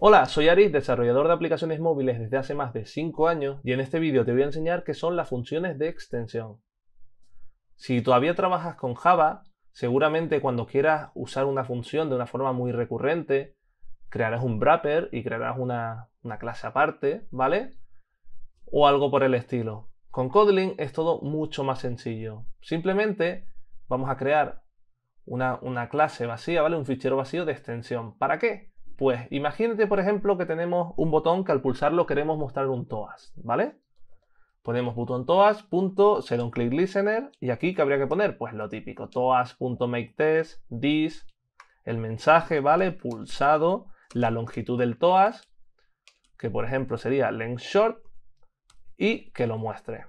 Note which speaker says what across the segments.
Speaker 1: Hola, soy Aris, desarrollador de aplicaciones móviles desde hace más de 5 años y en este vídeo te voy a enseñar qué son las funciones de extensión. Si todavía trabajas con Java, seguramente cuando quieras usar una función de una forma muy recurrente, crearás un wrapper y crearás una, clase aparte, ¿vale? O algo por el estilo. Con Kotlin es todo mucho más sencillo. Simplemente vamos a crear una, una clase vacía, ¿vale? Un fichero vacío de extensión. ¿Para qué? Pues imagínate, por ejemplo, que tenemos un botón que al pulsarlo queremos mostrar un TOAS, ¿vale? Ponemos botón TOAS, punto, ser y aquí que habría que poner, pues lo típico, test, this, el mensaje, ¿vale? Pulsado, la longitud del TOAS, que por ejemplo sería length short, y que lo muestre.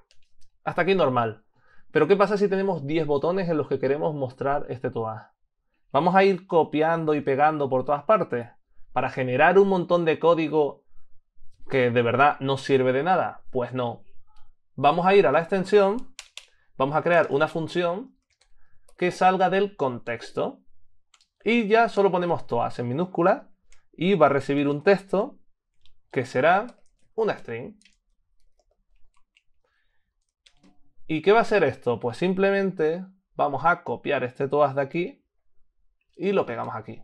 Speaker 1: Hasta aquí normal. Pero ¿qué pasa si tenemos 10 botones en los que queremos mostrar este TOAS? ¿Vamos a ir copiando y pegando por todas partes? para generar un montón de código que de verdad no sirve de nada. Pues no. Vamos a ir a la extensión, vamos a crear una función que salga del contexto. Y ya solo ponemos todas en minúscula y va a recibir un texto que será una string. ¿Y qué va a hacer esto? Pues simplemente vamos a copiar este todas de aquí y lo pegamos aquí.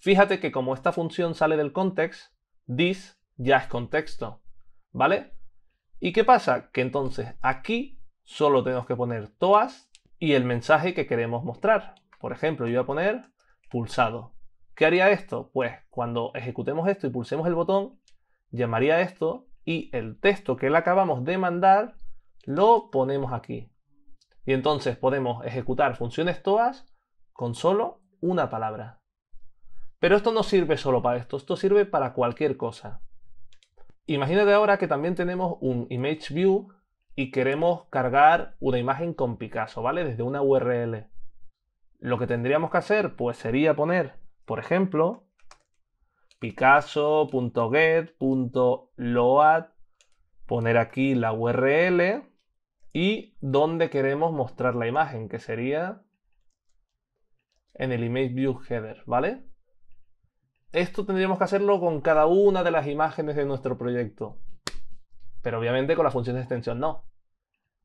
Speaker 1: Fíjate que como esta función sale del context, this ya es contexto, ¿vale? ¿Y qué pasa? Que entonces aquí solo tenemos que poner toas y el mensaje que queremos mostrar. Por ejemplo, yo voy a poner pulsado. ¿Qué haría esto? Pues cuando ejecutemos esto y pulsemos el botón, llamaría esto y el texto que le acabamos de mandar lo ponemos aquí. Y entonces podemos ejecutar funciones toAs con solo una palabra. Pero esto no sirve solo para esto, esto sirve para cualquier cosa. Imagínate ahora que también tenemos un image view y queremos cargar una imagen con Picasso, ¿vale? Desde una URL. Lo que tendríamos que hacer, pues sería poner, por ejemplo, picasso.get.load, poner aquí la URL y dónde queremos mostrar la imagen, que sería en el image view header, ¿vale? Esto tendríamos que hacerlo con cada una de las imágenes de nuestro proyecto. Pero obviamente con la función de extensión no.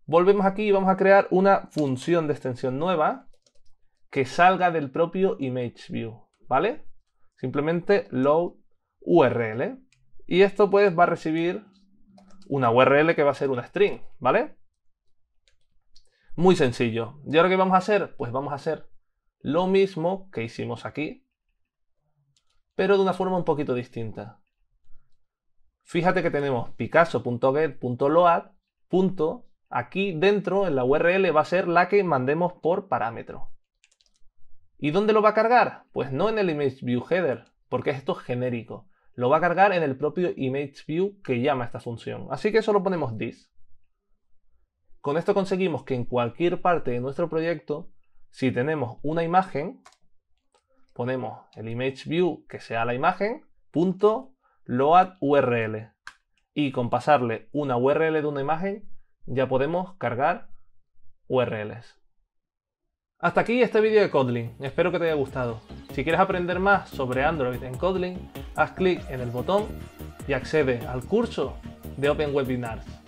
Speaker 1: Volvemos aquí y vamos a crear una función de extensión nueva que salga del propio ImageView, ¿vale? Simplemente load URL. Y esto pues va a recibir una URL que va a ser una string, ¿vale? Muy sencillo. ¿Y ahora qué vamos a hacer? Pues vamos a hacer lo mismo que hicimos aquí, pero de una forma un poquito distinta. Fíjate que tenemos picasso.get.load. Aquí dentro, en la URL, va a ser la que mandemos por parámetro. ¿Y dónde lo va a cargar? Pues no en el ImageViewHeader, porque esto es genérico. Lo va a cargar en el propio ImageView que llama esta función. Así que solo ponemos this. Con esto conseguimos que en cualquier parte de nuestro proyecto, si tenemos una imagen, ponemos el image view que sea la imagen, punto load URL. Y con pasarle una URL de una imagen ya podemos cargar URLs. Hasta aquí este vídeo de Kotlin, espero que te haya gustado. Si quieres aprender más sobre Android en Kotlin, haz clic en el botón y accede al curso de Open Webinars.